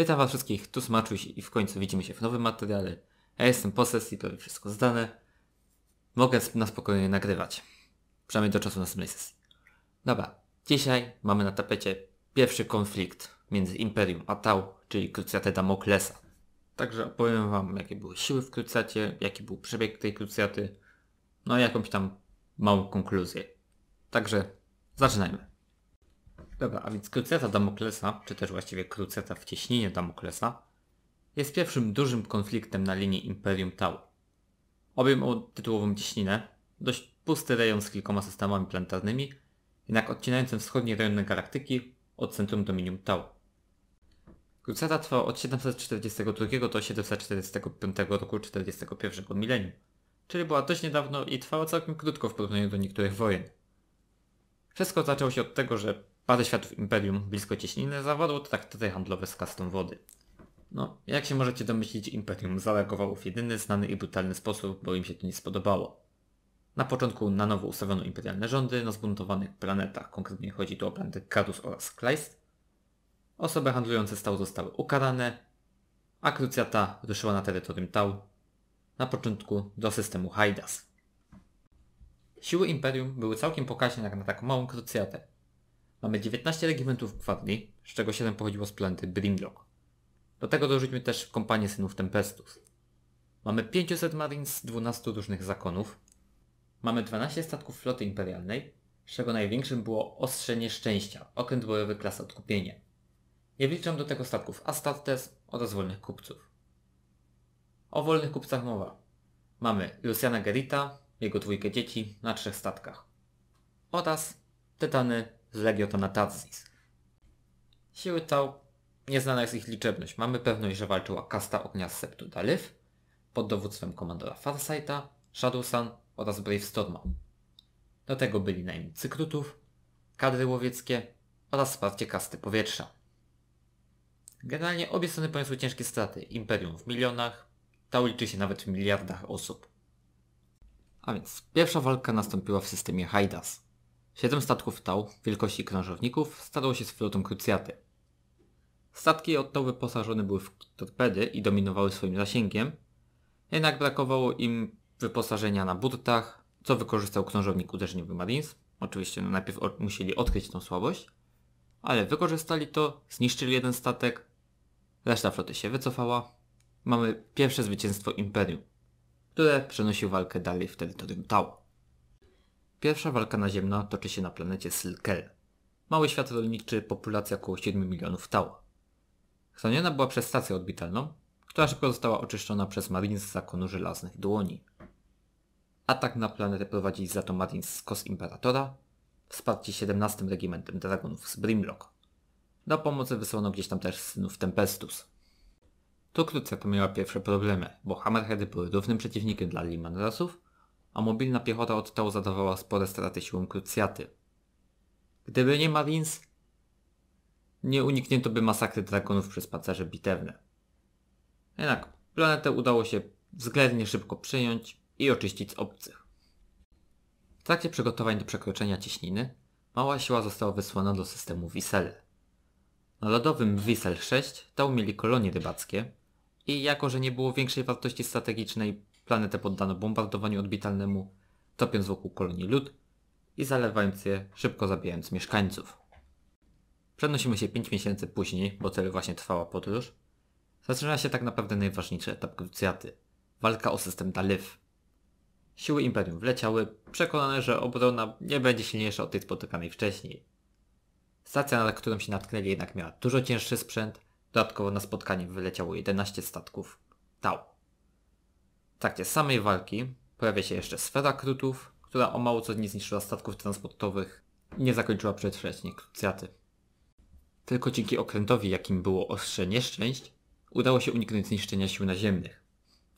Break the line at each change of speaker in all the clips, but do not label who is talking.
Witam Was wszystkich, tu się i w końcu widzimy się w nowym materiale. Ja jestem po sesji, prawie wszystko zdane. Mogę na spokojnie nagrywać. Przynajmniej do czasu następnej sesji. Dobra, dzisiaj mamy na tapecie pierwszy konflikt między Imperium a Tau, czyli krucjatę Damoklesa. Także opowiem Wam, jakie były siły w krucjacie, jaki był przebieg tej krucjaty, no i jakąś tam małą konkluzję. Także zaczynajmy. Dobra, a więc kruceta Damoklesa, czy też właściwie kruceta w cieśninie Damoklesa, jest pierwszym dużym konfliktem na linii Imperium Tau. o tytułową cieśninę, dość pusty rejon z kilkoma systemami planetarnymi, jednak odcinającym wschodnie rejony galaktyki od centrum Dominium Tau. Kruceta trwa od 742 do 745 roku 41 milenium, czyli była dość niedawno i trwała całkiem krótko w porównaniu do niektórych wojen. Wszystko zaczęło się od tego, że parę światów Imperium blisko cieśniny tak traktaty handlowe z kastą wody. No, jak się możecie domyślić, Imperium zareagowało w jedyny, znany i brutalny sposób, bo im się to nie spodobało. Na początku na nowo ustawiono imperialne rządy na zbuntowanych planetach, konkretnie chodzi tu o planety Kadus oraz Kleist. Osoby handlujące z Tau zostały ukarane, a krucjata ruszyła na terytorium Tau, na początku do systemu Haidas. Siły Imperium były całkiem pokaźne jak na tak małą krucjatę, Mamy 19 regimentów gwardi, z czego 7 pochodziło z planety Brimlock. Do tego dorzućmy też kompanię synów Tempestus. Mamy 500 marines z 12 różnych zakonów. Mamy 12 statków floty imperialnej, z czego największym było Ostrzenie Szczęścia, okręt bojowy klasy odkupienie. Nie wliczam do tego statków Astartes oraz wolnych kupców. O wolnych kupcach mowa. Mamy Luciana Gerita, jego dwójkę dzieci na trzech statkach. Oraz Tytany z Legio Tonatatis. Siły Tau, nieznana jest ich liczebność. Mamy pewność, że walczyła kasta ognia z Septudalyf pod dowództwem komandora Farsighta, Shadowsun oraz Brave Storma. Do tego byli najemnicy krutów, kadry łowieckie oraz wsparcie kasty powietrza. Generalnie obie strony poniosły ciężkie straty. Imperium w milionach, Tau liczy się nawet w miliardach osób. A więc pierwsza walka nastąpiła w systemie Haidas. Siedem statków tał wielkości krążowników starło się z flotą krucjaty. Statki od tał wyposażone były w torpedy i dominowały swoim zasięgiem, jednak brakowało im wyposażenia na burtach, co wykorzystał krążownik uderzeniowy Marines. Oczywiście no, najpierw musieli odkryć tą słabość, ale wykorzystali to, zniszczyli jeden statek, reszta floty się wycofała. Mamy pierwsze zwycięstwo Imperium, które przenosił walkę dalej w terytorium Tau. Pierwsza walka naziemna toczy się na planecie Sylkel. Mały świat rolniczy, populacja około 7 milionów tał. Chroniona była przez stację orbitalną, która szybko została oczyszczona przez Marines z zakonu żelaznych dłoni. Atak na planetę prowadzi za to Marines z Kos Imperatora, wsparcie 17 regimentem dragonów z Brimlock. Do pomocy wysłano gdzieś tam też synów Tempestus. Tu krótka to miała pierwsze problemy, bo Hammerheady były równym przeciwnikiem dla Liman Rasów, a mobilna piechota od tału zadawała spore straty siłom krucjaty. Gdyby nie Marines, nie uniknięto by masakry dragonów przez pancerze bitewne. Jednak planetę udało się względnie szybko przejąć i oczyścić z obcych. W trakcie przygotowań do przekroczenia cieśniny, mała siła została wysłana do systemu Wisel. Na lodowym Wisel 6 tał mieli kolonie rybackie i jako, że nie było większej wartości strategicznej Planetę poddano bombardowaniu odbitalnemu, topiąc wokół kolonii lód i zalewając je, szybko zabijając mieszkańców. Przenosimy się 5 miesięcy później, bo tyle właśnie trwała podróż. Zaczyna się tak naprawdę najważniejszy etap krucjaty. Walka o system Dalif. Siły Imperium wleciały, przekonane, że obrona nie będzie silniejsza od tej spotykanej wcześniej. Stacja, na którą się natknęli jednak miała dużo cięższy sprzęt, dodatkowo na spotkanie wyleciało 11 statków Tau. W trakcie samej walki pojawia się jeszcze sfera krutów, która o mało co nie zniszczyła statków transportowych i nie zakończyła przedwcześnie krucjaty. Tylko dzięki okrętowi, jakim było ostrze nieszczęść, udało się uniknąć zniszczenia sił naziemnych.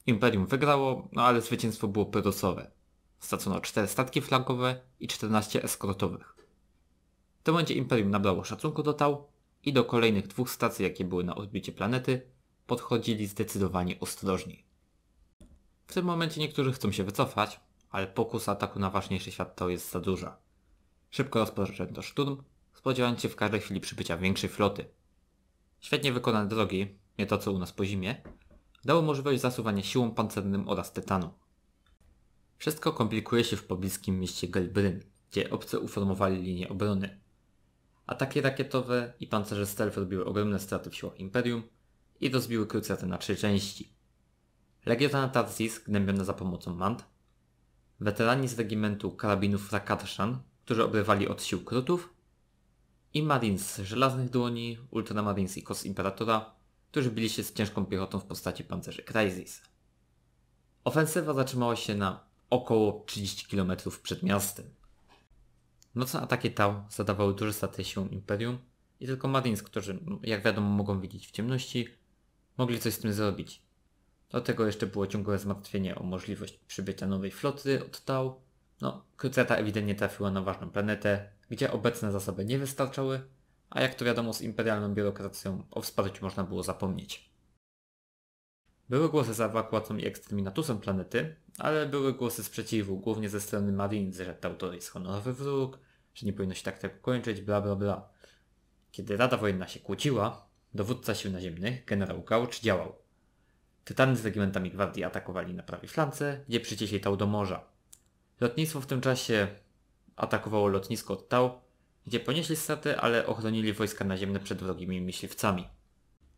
Imperium wygrało, no ale zwycięstwo było perosowe. Stracono 4 statki flankowe i 14 eskortowych. W tym momencie Imperium nabrało szacunku do tał i do kolejnych dwóch stacji, jakie były na odbicie planety, podchodzili zdecydowanie ostrożniej. W tym momencie niektórzy chcą się wycofać, ale pokus ataku na ważniejszy świat to jest za duża. Szybko rozpoczęto szturm, spodziewając się w każdej chwili przybycia większej floty. Świetnie wykonane drogi, nie to co u nas po zimie, dało możliwość zasuwania siłą pancernym oraz tytanu. Wszystko komplikuje się w pobliskim mieście Gelbryn, gdzie obcy uformowali linię obrony. Ataki rakietowe i pancerze stealth robiły ogromne straty w siłach Imperium i rozbiły krucjatę na trzy części. Legion Tarzis gnębiono za pomocą mant, weterani z regimentu karabinów Rakatszan, którzy obrywali od sił Krutów i Marines z Żelaznych Dłoni, Ultramarines i Kos Imperatora, którzy bili się z ciężką piechotą w postaci pancerzy Crisis. Ofensywa zatrzymała się na około 30 km przed miastem. Nocne ataki Tau zadawały duże straty siłom Imperium i tylko Marines, którzy jak wiadomo mogą widzieć w ciemności, mogli coś z tym zrobić. Dlatego jeszcze było ciągłe zmartwienie o możliwość przybycia nowej floty od Tau. No, Kruceta ewidentnie trafiła na ważną planetę, gdzie obecne zasoby nie wystarczały, a jak to wiadomo z imperialną biurokracją o wsparciu można było zapomnieć. Były głosy za ewakuacją i eksterminatusem planety, ale były głosy sprzeciwu, głównie ze strony Marines, że to jest honorowy wróg, że nie powinno się tak tego kończyć, bla bla bla. Kiedy Rada Wojenna się kłóciła, dowódca sił naziemnych, generał Gauch, działał. Tytany z regimentami gwardii atakowali na prawej flance, gdzie przyciśli tał do morza. Lotnictwo w tym czasie atakowało lotnisko od tał, gdzie ponieśli straty, ale ochronili wojska naziemne przed wrogimi myśliwcami.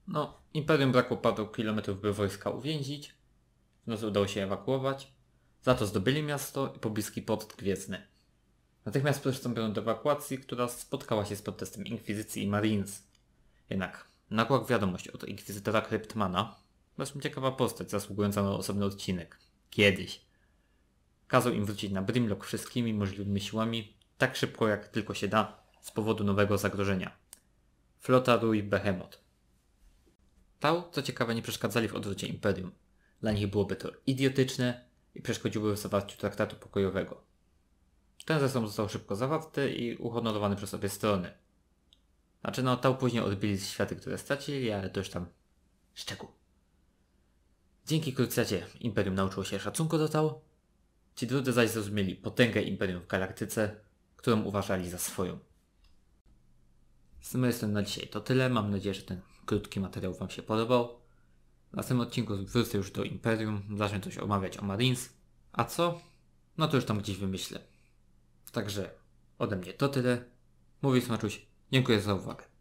No, Imperium brakło paru kilometrów, by wojska uwięzić. W nocy udało się ewakuować. Za to zdobyli miasto i pobliski port Gwiezdny. Natychmiast przystąpiono do ewakuacji, która spotkała się z protestem Inkwizycji i Marines. Jednak nagła wiadomość od Inkwizytora Kryptmana, Zresztą ciekawa postać, zasługująca na osobny odcinek. Kiedyś. Kazał im wrócić na Brimlock wszystkimi możliwymi siłami, tak szybko jak tylko się da, z powodu nowego zagrożenia. Flota Rui Behemoth. Tau, co ciekawe, nie przeszkadzali w odwrocie Imperium. Dla nich byłoby to idiotyczne i przeszkodziłoby w zawarciu traktatu pokojowego. Ten zresztą został szybko zawarty i uhonorowany przez obie strony. Znaczy no, Tau później odbili z światy, które stracili, ale to już tam szczegół. Dzięki krucjacie Imperium nauczyło się szacunku do Tao. Ci drudzy zaś zrozumieli potęgę Imperium w galaktyce, którą uważali za swoją. Z mojej strony na dzisiaj to tyle. Mam nadzieję, że ten krótki materiał Wam się podobał. W następnym odcinku wrócę już do Imperium, zacznę coś omawiać o Marines. A co? No to już tam gdzieś wymyślę. Także ode mnie to tyle. Mówi Smaczuś, dziękuję za uwagę.